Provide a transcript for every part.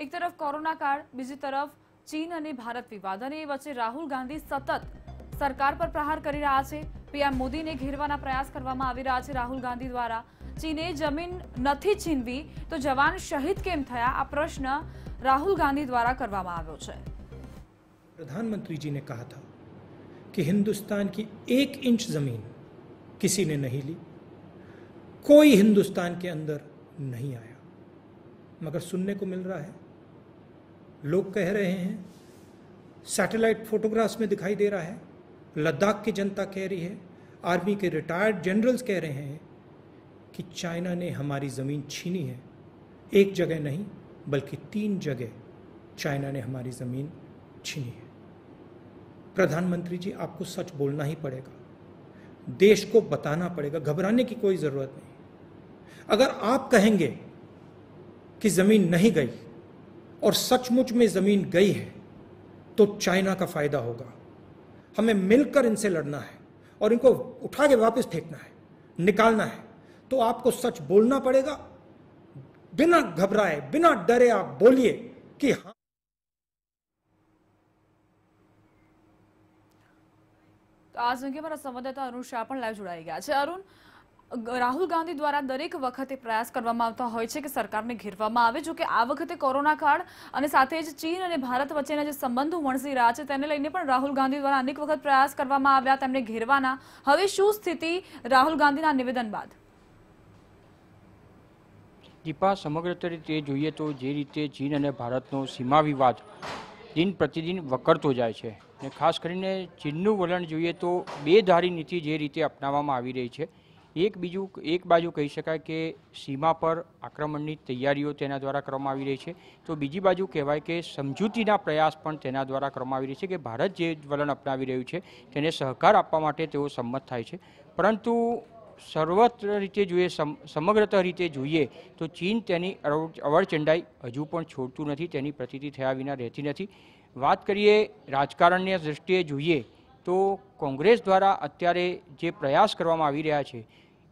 एक तरफ कोरोना काल बीजी तरफ चीन और भारत विवाद ने वे राहुल गांधी सतत सरकार पर प्रहार कर रहा है पीएम मोदी ने घेरवा प्रयास कर राहुल गांधी द्वारा चीने जमीन नहीं छीनवी तो जवान शहीद केम आ प्रश्न राहुल गांधी द्वारा कर प्रधानमंत्री जी ने कहा था कि हिंदुस्तान की एक इंच जमीन किसी ने नहीं ली कोई हिंदुस्तान के अंदर नहीं आया मगर सुनने को मिल रहा है लोग कह रहे हैं सैटेलाइट फोटोग्राफ्स में दिखाई दे रहा है लद्दाख की जनता कह रही है आर्मी के रिटायर्ड जनरल्स कह रहे हैं कि चाइना ने हमारी ज़मीन छीनी है एक जगह नहीं बल्कि तीन जगह चाइना ने हमारी ज़मीन छीनी है प्रधानमंत्री जी आपको सच बोलना ही पड़ेगा देश को बताना पड़ेगा घबराने की कोई ज़रूरत नहीं अगर आप कहेंगे कि ज़मीन नहीं गई और सचमुच में ज़मीन गई है तो चाइना का फ़ायदा होगा हमें मिलकर इनसे लड़ना है और इनको उठा के वापस फेंकना है निकालना है तो आपको सच बोलना पड़ेगा बिना घबराए बिना डरे आप बोलिए कि हाँ तो आज उनके મારા संवाददाता अच्छा, अरुण शाह પણ લાઈવ જોડાઈ ગયા રાહુલ ગાંધી દ્વારા દરેક વખતે પ્રયાસ કરવામાં આવતા હોય છે કે સરકારને ઘેરવામાં આવે જો કે આ વખતે કોરોના કાળ અને સાથે જ ચીન અને ભારત વચ્ચેના જે સંબંધો વણસી રહ્યા છે તેને લઈને પણ રાહુલ ગાંધી દ્વારા અનેક વખત પ્રયાસ કરવામાં આવ્યા તેમને ઘેરવાના હવે શું સ્થિતિ રાહુલ ગાંધીના નિવેદન બાદ દીપા સમગ્ર રીતે જોઈએ તો જે રીતે ચીન અને ભારતનો સીમા વિવાદ દિન પ્રતિદિન વકરતો જાય છે ખાસ કરીને ચીનનું વલણ જોઈએ તો બે ધારી નીતિ જે રીતે અપનાવવામાં આવી રહી છે એક બીજું એક બાજુ કહી શકાય કે સીમા પર આક્રમણની તૈયારીઓ તેના દ્વારા કરવામાં આવી રહી છે તો બીજી બાજુ કહેવાય કે સમજૂતીના પ્રયાસ પણ તેના દ્વારા કરવામાં આવી રહી છે કે ભારત જે વલણ અપનાવી રહ્યું છે તેને સહકાર આપવા માટે તેઓ સંમત થાય છે પરંતુ સર્વત્ર રીતે જોઈએ સમગ્રત રીતે જોઈએ તો ચીન તેની અવરચંડાઈ હજુ પણ છોડતું નથી તેની પ્રતીતિ થયા વિના રહેતી નથી વાત કરીએ રાજકારણની દૃષ્ટિએ જોઈએ તો કોંગ્રેસ દ્વારા અત્યારે જે પ્રયાસ કરવામાં આવી રહ્યા છે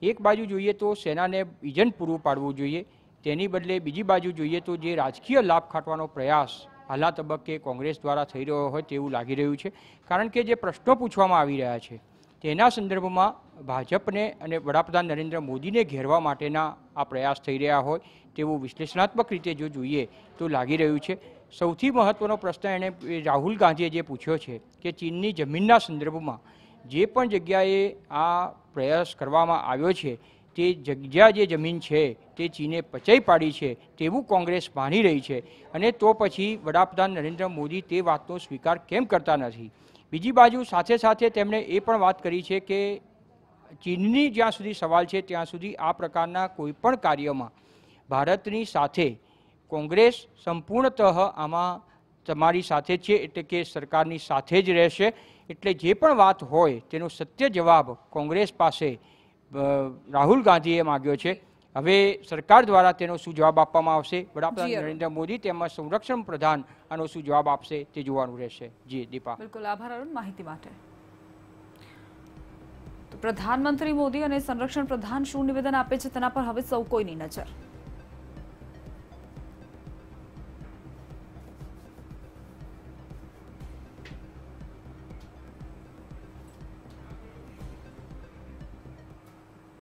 એક બાજુ જોઈએ તો સેનાને ઇજન પૂરું પાડવું જોઈએ તેની બદલે બીજી બાજુ જોઈએ તો જે રાજકીય લાભ ખાટવાનો પ્રયાસ હાલા તબક્કે કોંગ્રેસ દ્વારા થઈ રહ્યો હોય તેવું લાગી રહ્યું છે કારણ કે જે પ્રશ્નો પૂછવામાં આવી રહ્યા છે તેના સંદર્ભમાં ભાજપને અને વડાપ્રધાન નરેન્દ્ર મોદીને ઘેરવા માટેના આ પ્રયાસ થઈ રહ્યા હોય તેવું વિશ્લેષણાત્મક રીતે જો જોઈએ તો લાગી રહ્યું છે સૌથી મહત્ત્વનો પ્રશ્ન એણે રાહુલ ગાંધીએ જે પૂછ્યો છે કે ચીનની જમીનના સંદર્ભમાં જે પણ જગ્યાએ આ પ્રયાસ કરવામાં આવ્યો છે તે જગ્યા જે જમીન છે તે ચીને પચાઈ પાડી છે તેવું કોંગ્રેસ માની રહી છે અને તો પછી વડાપ્રધાન નરેન્દ્ર મોદી તે વાતનો સ્વીકાર કેમ કરતા નથી બીજી બાજુ સાથે સાથે તેમણે એ પણ વાત કરી છે કે ચીનની જ્યાં સુધી સવાલ છે ત્યાં સુધી આ પ્રકારના કોઈપણ કાર્યમાં ભારતની સાથે કોંગ્રેસ સંપૂર્ણતઃ આમાં તમારી સાથે છે એટલે કે સરકારની સાથે જ રહેશે એટલે જે પણ વાત હોય તેનો સત્ય જવાબ કોંગ્રેસ પાસે રાહુલ ગાંધીએ માગ્યો છે હવે સરકાર દ્વારા તેનો શું જવાબ આપવામાં આવશે વડાપ્રધાન નરેન્દ્ર મોદી તેમજ સંરક્ષણ પ્રધાન આનો શું જવાબ આપશે તે જોવાનું રહેશે જી દીપા બિલકુલ આભાર અરુણ માહિતી માટે પ્રધાનમંત્રી મોદી અને સંરક્ષણ પ્રધાન શું નિવેદન આપે છે તેના પર હવે સૌ કોઈની નજર